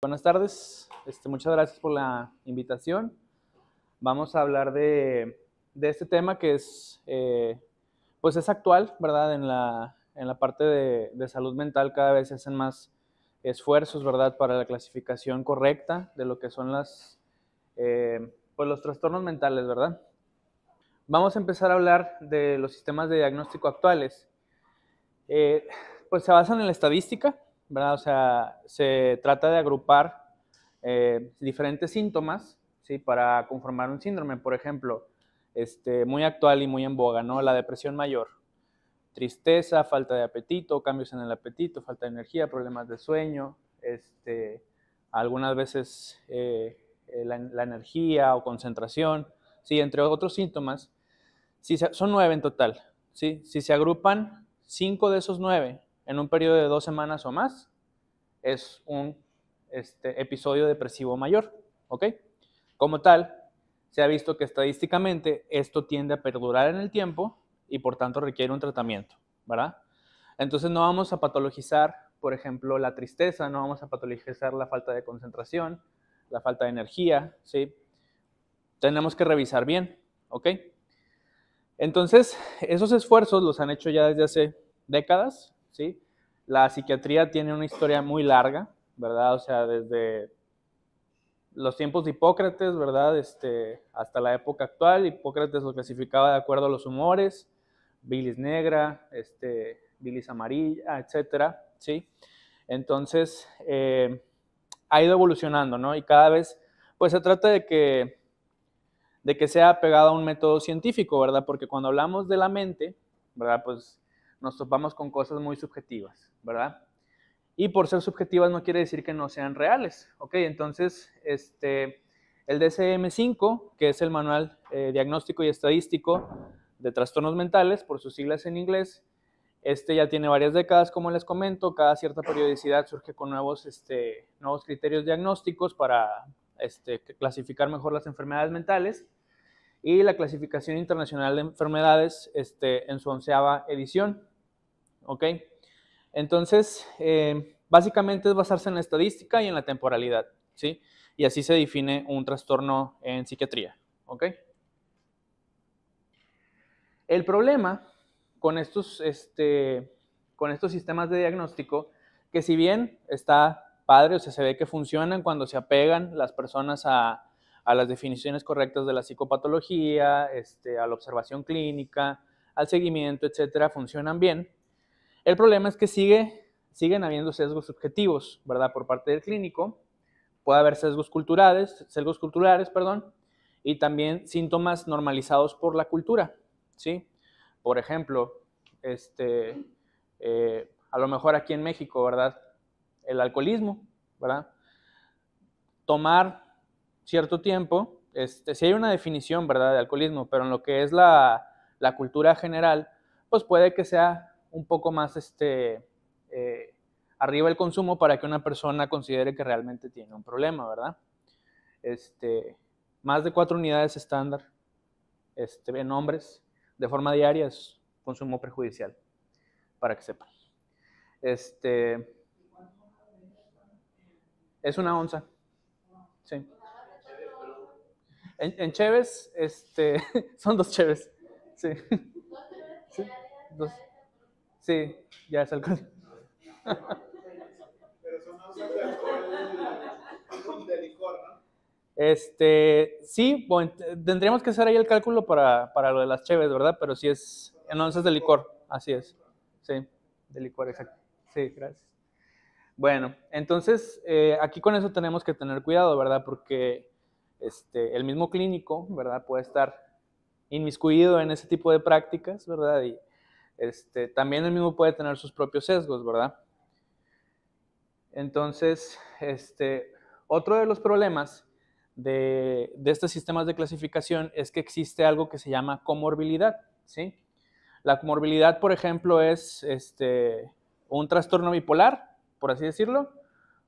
Buenas tardes, este, muchas gracias por la invitación. Vamos a hablar de, este tema que es, eh, pues es actual, ¿verdad? En la, parte de, salud mental cada vez se hacen más esfuerzos, ¿verdad? Para la clasificación correcta de lo que son las, eh, pues los trastornos mentales, ¿verdad? Vamos a empezar a hablar de los sistemas de diagnóstico actuales. Eh, pues se basan en la estadística, ¿verdad? O sea, se trata de agrupar eh, diferentes síntomas, ¿sí? Para conformar un síndrome, por ejemplo, este, muy actual y muy en boga, ¿no? La depresión mayor, tristeza, falta de apetito, cambios en el apetito, falta de energía, problemas de sueño, este, algunas veces eh, eh, la, la, energía o concentración, ¿sí? Entre otros síntomas, son nueve en total, ¿sí? Si se agrupan cinco de esos nueve, en un periodo de dos semanas o más, es un este, episodio depresivo mayor. ¿Ok? Como tal, se ha visto que estadísticamente esto tiende a perdurar en el tiempo y por tanto requiere un tratamiento, ¿verdad? Entonces no vamos a patologizar, por ejemplo, la tristeza, no vamos a patologizar la falta de concentración, la falta de energía, ¿sí? Tenemos que revisar bien, ¿ok? Entonces, esos esfuerzos los han hecho ya desde hace décadas, ¿sí? La psiquiatría tiene una historia muy larga, ¿verdad? O sea, desde los tiempos de Hipócrates, ¿verdad? Este, hasta la época actual, Hipócrates lo clasificaba de acuerdo a los humores, bilis negra, este, bilis amarilla, etcétera, ¿sí? Entonces, eh, ha ido evolucionando, ¿no? Y cada vez, pues se trata de que, de que sea pegado a un método científico, ¿verdad? Porque cuando hablamos de la mente, ¿verdad? Pues nos topamos con cosas muy subjetivas, ¿verdad? Y por ser subjetivas no quiere decir que no sean reales, ¿ok? Entonces, este, el dcm 5 que es el Manual eh, Diagnóstico y Estadístico de Trastornos Mentales, por sus siglas en inglés, este ya tiene varias décadas, como les comento, cada cierta periodicidad surge con nuevos, este, nuevos criterios diagnósticos para este, clasificar mejor las enfermedades mentales y la clasificación internacional de enfermedades este, en su onceava edición. ¿ok? Entonces, eh, básicamente es basarse en la estadística y en la temporalidad, ¿sí? Y así se define un trastorno en psiquiatría, ¿ok? El problema con estos, este, sistemas de diagnóstico, que si bien está padre, o sea, se ve que funcionan cuando se apegan las personas a, las definiciones correctas de la psicopatología, este, a la observación clínica, al seguimiento, etcétera, funcionan bien. El problema es que sigue, siguen habiendo sesgos subjetivos, ¿verdad? Por parte del clínico. Puede haber sesgos culturales, sesgos culturales, perdón, y también síntomas normalizados por la cultura, ¿sí? Por ejemplo, este, eh, a lo mejor aquí en México, ¿verdad? El alcoholismo, ¿verdad? Tomar cierto tiempo, este, si hay una definición, ¿verdad? De alcoholismo, pero en lo que es la, la cultura general, pues puede que sea un poco más este, eh, arriba el consumo para que una persona considere que realmente tiene un problema, ¿verdad? Este, más de cuatro unidades estándar este, en hombres de forma diaria es consumo perjudicial, para que sepan. Este, es una onza. Sí. En, en Cheves, este, son dos Cheves. Sí. Sí, ya es cálculo. Pero son de licor, ¿no? Este, sí, bueno, tendríamos que hacer ahí el cálculo para, lo de las cheves, ¿verdad? Pero sí es entonces, de licor, así es. Sí, de licor, exacto. Sí, gracias. Bueno, entonces eh, aquí con eso tenemos que tener cuidado, ¿verdad? Porque este, el mismo clínico, ¿verdad? Puede estar inmiscuido en ese tipo de prácticas, ¿verdad? Y este, también el mismo puede tener sus propios sesgos, ¿verdad? Entonces, este, otro de los problemas de, estos sistemas de clasificación es que existe algo que se llama comorbilidad, ¿sí? La comorbilidad, por ejemplo, es este, un trastorno bipolar, por así decirlo,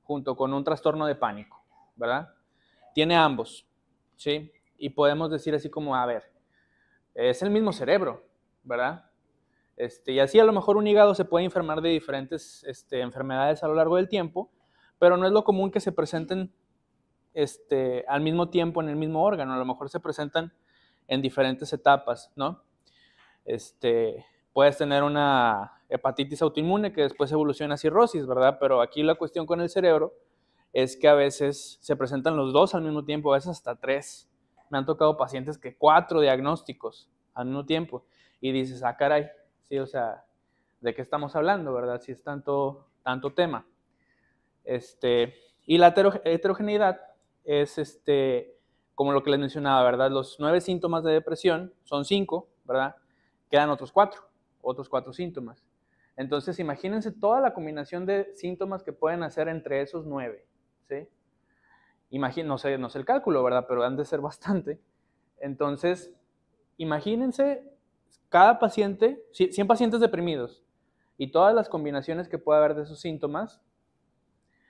junto con un trastorno de pánico, ¿verdad? Tiene ambos, ¿sí? Y podemos decir así como, a ver, es el mismo cerebro, ¿verdad? Este, y así a lo mejor un hígado se puede enfermar de diferentes este, enfermedades a lo largo del tiempo, pero no es lo común que se presenten este, al mismo tiempo en el mismo órgano, a lo mejor se presentan en diferentes etapas, ¿no? Este, puedes tener una hepatitis autoinmune que después evoluciona a cirrosis, ¿verdad? Pero aquí la cuestión con el cerebro es que a veces se presentan los dos al mismo tiempo, a veces hasta tres. Me han tocado pacientes que cuatro diagnósticos al mismo tiempo y dices, ah, caray, o sea, ¿de qué estamos hablando, verdad? Si es tanto, tanto tema. Este, y la heterogeneidad es este, como lo que les mencionaba, ¿verdad? Los nueve síntomas de depresión son cinco, ¿verdad? Quedan otros cuatro, otros cuatro síntomas. Entonces, imagínense toda la combinación de síntomas que pueden hacer entre esos nueve, ¿sí? Imagín, no, sé, no sé el cálculo, ¿verdad? Pero han de ser bastante. Entonces, imagínense cada paciente, 100 pacientes deprimidos y todas las combinaciones que puede haber de esos síntomas,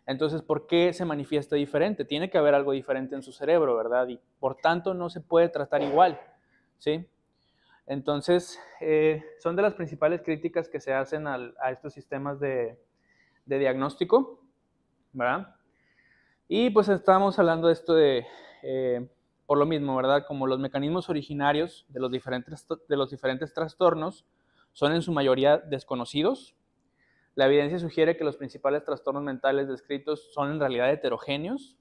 entonces, ¿por qué se manifiesta diferente? Tiene que haber algo diferente en su cerebro, ¿verdad? Y por tanto no se puede tratar igual, ¿sí? Entonces, eh, son de las principales críticas que se hacen a estos sistemas de, diagnóstico, ¿verdad? Y pues estamos hablando de esto de... Eh, por lo mismo, ¿verdad? Como los mecanismos originarios de los diferentes, de los diferentes trastornos son en su mayoría desconocidos, la evidencia sugiere que los principales trastornos mentales descritos son en realidad heterogéneos.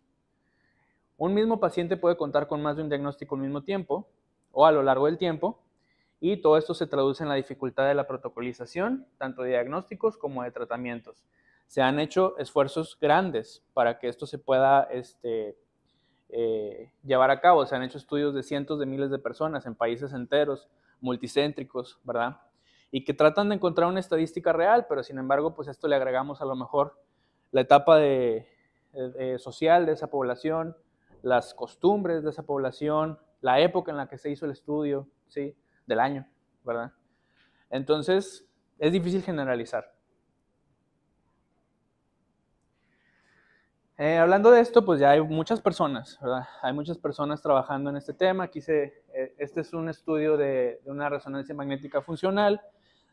Un mismo paciente puede contar con más de un diagnóstico al mismo tiempo o a lo largo del tiempo, y todo esto se traduce en la dificultad de la protocolización, tanto de diagnósticos como de tratamientos. Se han hecho esfuerzos grandes para que esto se pueda este, eh, llevar a cabo. Se han hecho estudios de cientos de miles de personas en países enteros, multicéntricos, ¿verdad? Y que tratan de encontrar una estadística real, pero sin embargo, pues esto le agregamos a lo mejor la etapa de, eh, social de esa población, las costumbres de esa población, la época en la que se hizo el estudio, ¿sí? Del año, ¿verdad? Entonces, es difícil generalizar. Eh, hablando de esto, pues ya hay muchas personas, ¿verdad? Hay muchas personas trabajando en este tema. Aquí se, eh, este es un estudio de, una resonancia magnética funcional,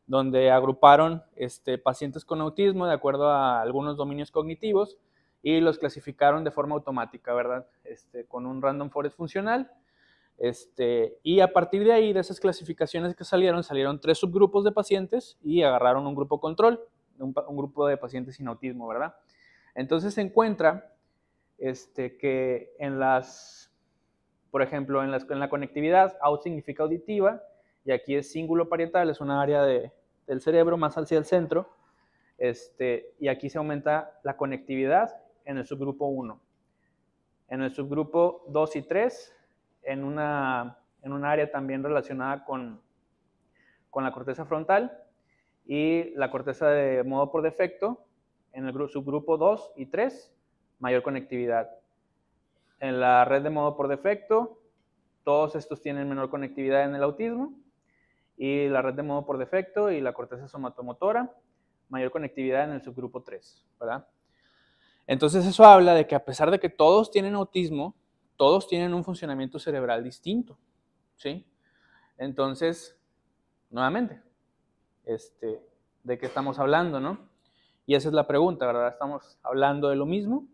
donde agruparon este, pacientes con autismo de acuerdo a algunos dominios cognitivos y los clasificaron de forma automática, ¿verdad? Este, con un random forest funcional. Este, y a partir de ahí, de esas clasificaciones que salieron, salieron tres subgrupos de pacientes y agarraron un grupo control, un grupo de pacientes sin autismo, ¿verdad? Entonces se encuentra este, que en las, por ejemplo, en, la conectividad, out significa auditiva, y aquí es cíngulo parietal, es una área del cerebro más hacia el centro, este, y aquí se aumenta la conectividad en el subgrupo 1. En el subgrupo 2 y 3, en una, en área también relacionada con, con la corteza frontal y la corteza de modo por defecto, en el subgrupo 2 y 3, mayor conectividad. En la red de modo por defecto, todos estos tienen menor conectividad en el autismo. Y la red de modo por defecto y la corteza somatomotora, mayor conectividad en el subgrupo 3, ¿verdad? Entonces eso habla de que a pesar de que todos tienen autismo, todos tienen un funcionamiento cerebral distinto, ¿sí? Entonces, nuevamente, este, ¿de qué estamos hablando, no? Y esa es la pregunta, ¿verdad? Estamos hablando de lo mismo.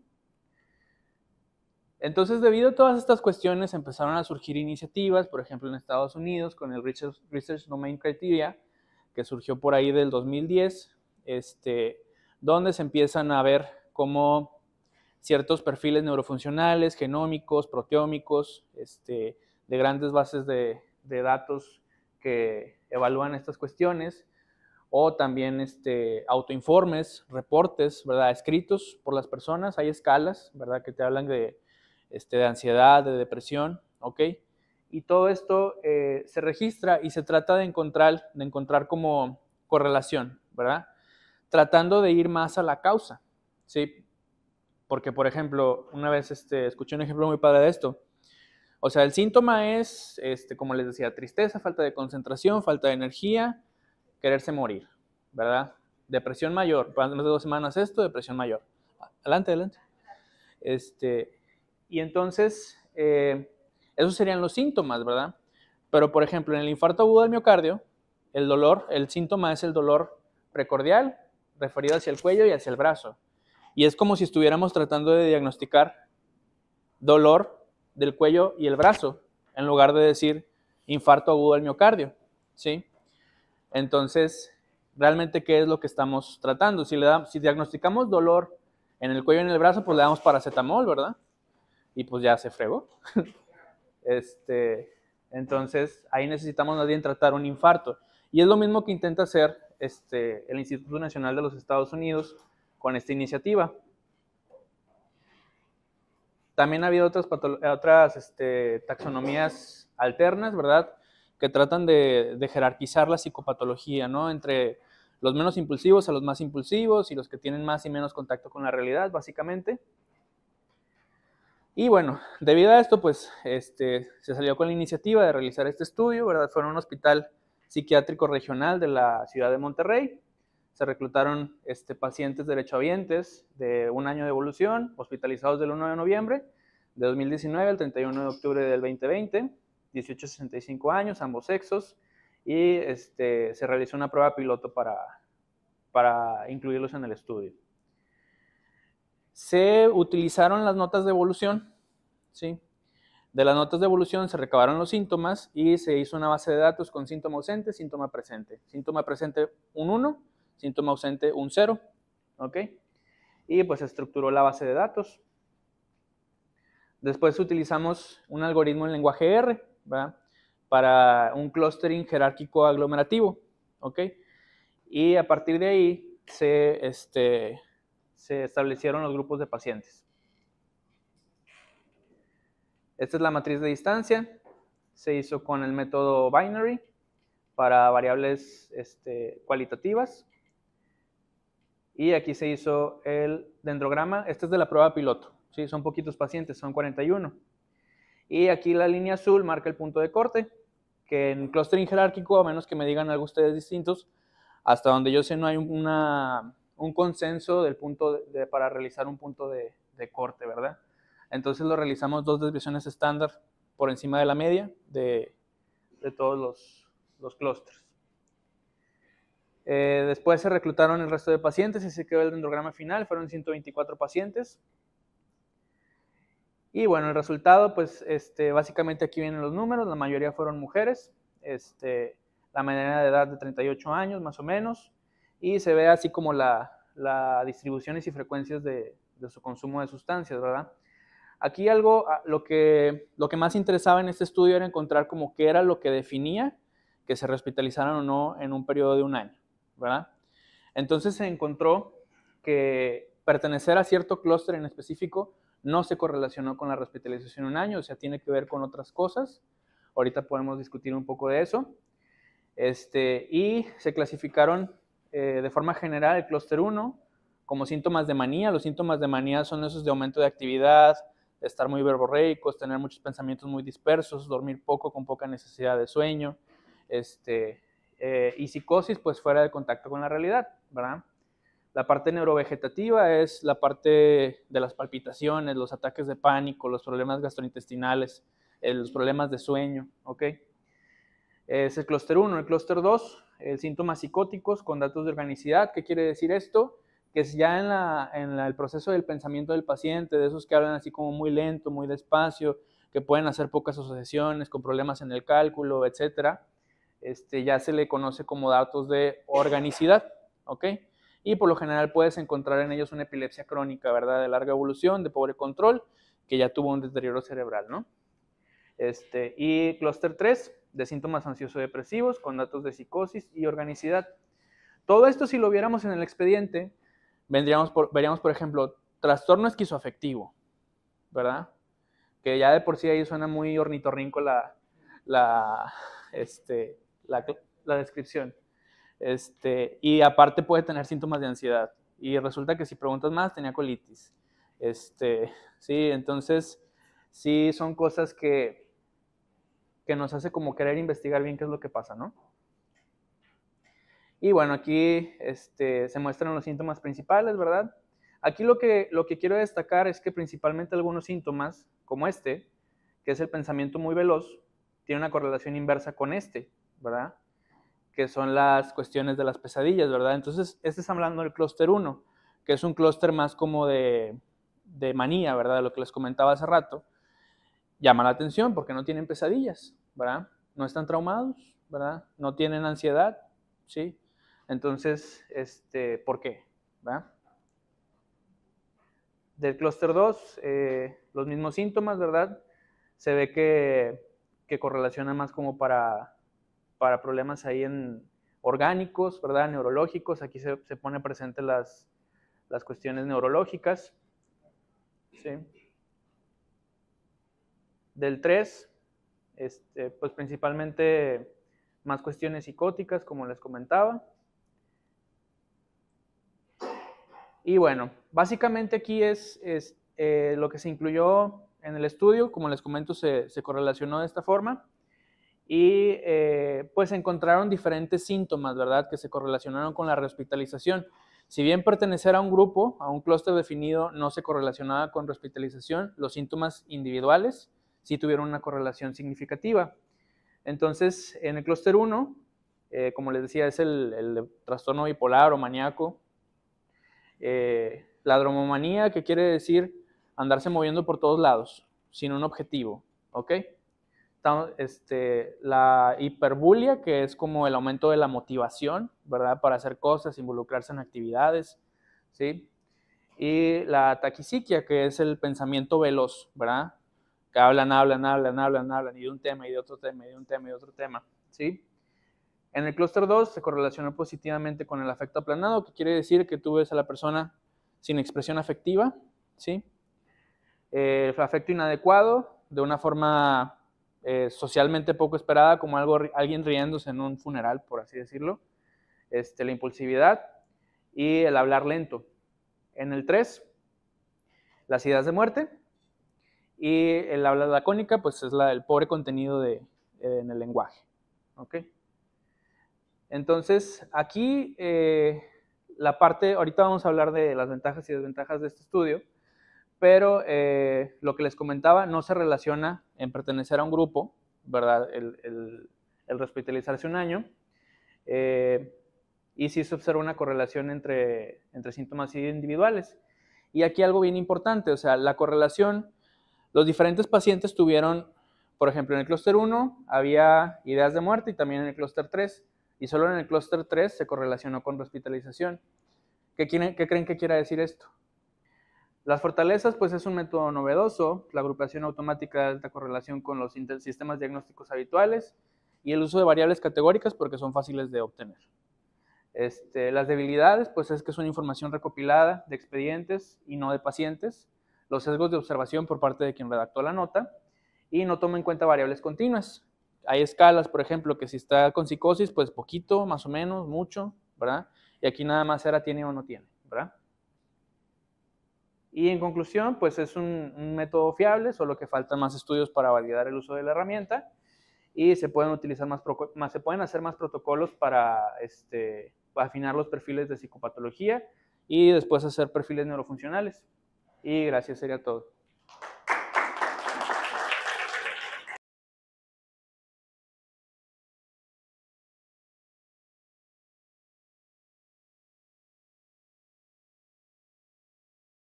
Entonces, debido a todas estas cuestiones, empezaron a surgir iniciativas, por ejemplo, en Estados Unidos, con el Research Domain Criteria, que surgió por ahí del 2010, este, donde se empiezan a ver como ciertos perfiles neurofuncionales, genómicos, proteómicos, este, de grandes bases de datos que evalúan estas cuestiones, o también este, autoinformes, reportes, ¿verdad? Escritos por las personas, hay escalas, ¿verdad? Que te hablan de, este, de ansiedad, de depresión, ¿ok? Y todo esto eh, se registra y se trata de encontrar, de encontrar como correlación, ¿verdad? Tratando de ir más a la causa, ¿sí? Porque, por ejemplo, una vez este, escuché un ejemplo muy padre de esto. O sea, el síntoma es, este, como les decía, tristeza, falta de concentración, falta de energía, quererse morir, ¿verdad? Depresión mayor, más de dos semanas esto, depresión mayor. Adelante, adelante. Este, y entonces, eh, esos serían los síntomas, ¿verdad? Pero, por ejemplo, en el infarto agudo del miocardio, el dolor, el síntoma es el dolor precordial, referido hacia el cuello y hacia el brazo. Y es como si estuviéramos tratando de diagnosticar dolor del cuello y el brazo, en lugar de decir infarto agudo del miocardio, ¿sí? Entonces, realmente, ¿qué es lo que estamos tratando? Si, diagnosticamos dolor en el cuello y en el brazo, pues le damos paracetamol, ¿verdad? Y pues ya se fregó. Este, entonces, ahí necesitamos nadie tratar un infarto. Y es lo mismo que intenta hacer este, el Instituto Nacional de los Estados Unidos con esta iniciativa. También ha habido otras, este, taxonomías alternas, ¿verdad? que tratan de, jerarquizar la psicopatología, ¿no? Entre los menos impulsivos a los más impulsivos y los que tienen más y menos contacto con la realidad, básicamente. Y bueno, debido a esto, pues este, se salió con la iniciativa de realizar este estudio, ¿verdad? Fue en un hospital psiquiátrico regional de la ciudad de Monterrey. Se reclutaron este, pacientes derechohabientes de un año de evolución, hospitalizados del 1 de noviembre de 2019 al 31 de octubre del 2020 18 a 65 años, ambos sexos, y este, se realizó una prueba piloto para, incluirlos en el estudio. Se utilizaron las notas de evolución, De las notas de evolución se recabaron los síntomas y se hizo una base de datos con síntoma ausente, síntoma presente. Síntoma presente un 1, síntoma ausente un 0, ¿ok? Y pues se estructuró la base de datos. Después utilizamos un algoritmo en lenguaje R para un clustering jerárquico aglomerativo, ¿ok? Y a partir de ahí este, se, establecieron los grupos de pacientes. Esta es la matriz de distancia, se hizo con el método binary para variables este, cualitativas. Y aquí se hizo el dendrograma, este es de la prueba piloto, ¿sí? son poquitos pacientes, son 41. Y aquí la línea azul marca el punto de corte, que en clustering jerárquico, a menos que me digan algo ustedes distintos, hasta donde yo sé no hay un consenso del punto para realizar un punto de, corte, ¿verdad? Entonces lo realizamos dos desviaciones estándar por encima de la media de, todos los, los clústeres. Eh, después se reclutaron el resto de pacientes y se quedó el dendrograma final, fueron 124 pacientes. Y bueno, el resultado, pues este, básicamente aquí vienen los números, la mayoría fueron mujeres, este, la mediana de edad de 38 años más o menos, y se ve así como las distribuciones y frecuencias de, su consumo de sustancias, ¿verdad? Aquí algo, ah, lo que, lo que más interesaba en este estudio era encontrar como qué era lo que definía que se hospitalizaran o no en un periodo de un año, ¿verdad? Entonces se encontró que pertenecer a cierto clúster en específico no se correlacionó con la hospitalización un año, o sea, tiene que ver con otras cosas. Ahorita podemos discutir un poco de eso. Este, y se clasificaron eh, de forma general el clúster 1 como síntomas de manía. Los síntomas de manía son esos de aumento de actividad, estar muy verborreicos, tener muchos pensamientos muy dispersos, dormir poco con poca necesidad de sueño, este, eh, y psicosis pues fuera de contacto con la realidad, ¿verdad? La parte neurovegetativa es la parte de las palpitaciones, los ataques de pánico, los problemas gastrointestinales, los problemas de sueño, ¿ok? Es el clúster 1. El clúster 2, síntomas psicóticos con datos de organicidad. ¿Qué quiere decir esto? Que es ya en, el proceso del pensamiento del paciente, de esos que hablan así como muy lento, muy despacio, que pueden hacer pocas asociaciones, con problemas en el cálculo, etcétera, este, ya se le conoce como datos de organicidad, ¿ok? y por lo general puedes encontrar en ellos una epilepsia crónica, ¿verdad? De larga evolución, de pobre control, que ya tuvo un deterioro cerebral, ¿no? Este, y clúster 3, de síntomas ansioso-depresivos, con datos de psicosis y organicidad. Todo esto, si lo viéramos en el expediente, vendríamos veríamos, por ejemplo, trastorno esquizoafectivo, ¿verdad? Que ya de por sí ahí suena muy ornitorrinco la, la este, descripción. Este, y aparte puede tener síntomas de ansiedad. Y resulta que si preguntas más, tenía colitis. Este, sí, entonces, sí son cosas que, que nos hace como querer investigar bien qué es lo que pasa, ¿no? Y bueno, aquí este, se muestran los síntomas principales, ¿verdad? Aquí lo que, lo que quiero destacar es que principalmente algunos síntomas, como este, que es el pensamiento muy veloz, tiene una correlación inversa con este, ¿verdad? que son las cuestiones de las pesadillas, ¿verdad? Entonces, este es hablando del clúster 1, que es un clúster más como de, manía, ¿verdad? lo que les comentaba hace rato. Llama la atención porque no tienen pesadillas, ¿verdad? No están traumados, ¿verdad? No tienen ansiedad, ¿sí? Entonces, este, ¿por qué? ¿verdad? Del clúster 2, eh, los mismos síntomas, ¿verdad? Se ve que, que correlaciona más como para para problemas ahí en orgánicos, ¿verdad? Neurológicos, aquí se, se pone presente las, las cuestiones neurológicas. Del 3, este, pues principalmente más cuestiones psicóticas, como les comentaba. Y bueno, básicamente aquí es, eh, lo que se incluyó en el estudio, como les comento, se correlacionó de esta forma y eh, pues encontraron diferentes síntomas, ¿verdad?, que se correlacionaron con la rehospitalización. Si bien pertenecer a un grupo, a un clúster definido, no se correlacionaba con hospitalización, los síntomas individuales sí tuvieron una correlación significativa. Entonces, en el clúster 1, eh, como les decía, es el, trastorno bipolar o maníaco, eh, la dromomanía, que quiere decir andarse moviendo por todos lados, sin un objetivo, ¿ok? Este, la hiperbulia, que es como el aumento de la motivación, ¿verdad? Para hacer cosas, involucrarse en actividades, ¿sí? Y la taquisiquia, que es el pensamiento veloz, ¿verdad? Que hablan, hablan, hablan, hablan, hablan, y de un tema, y de otro tema, y de un tema, y de otro tema, ¿sí? En el clúster 2 se correlaciona positivamente con el afecto aplanado, que quiere decir que tú ves a la persona sin expresión afectiva, ¿sí? Eh, el afecto inadecuado, de una forma eh, socialmente poco esperada, como algo, alguien riéndose en un funeral, por así decirlo, este, la impulsividad y el hablar lento. En el 3, las ideas de muerte y el habla lacónica, pues es la, el pobre contenido de, eh, en el lenguaje. Entonces, aquí eh, la parte, ahorita vamos a hablar de las ventajas y desventajas de este estudio, pero eh, lo que les comentaba no se relaciona en pertenecer a un grupo, ¿verdad? El, hospitalizarse un año. Eh, y sí se observa una correlación entre, síntomas individuales. Y aquí algo bien importante, o sea, la correlación, los diferentes pacientes tuvieron, por ejemplo, en el clúster 1 había ideas de muerte y también en el clúster 3, y solo en el clúster 3 se correlacionó con hospitalización. ¿Qué, quieren, ¿Qué creen que quiera decir esto? Las fortalezas, pues es un método novedoso, la agrupación automática de alta correlación con los sistemas diagnósticos habituales y el uso de variables categóricas porque son fáciles de obtener. Este, las debilidades, pues es que es una información recopilada de expedientes y no de pacientes, los sesgos de observación por parte de quien redactó la nota y no toma en cuenta variables continuas. Hay escalas, por ejemplo, que si está con psicosis, pues poquito, más o menos, mucho, ¿verdad? Y aquí nada más era tiene o no tiene, ¿verdad? Y en conclusión, pues es un, método fiable, solo que faltan más estudios para validar el uso de la herramienta y se pueden utilizar se pueden hacer más protocolos para este, afinar los perfiles de psicopatología y después hacer perfiles neurofuncionales. Y gracias, sería todo.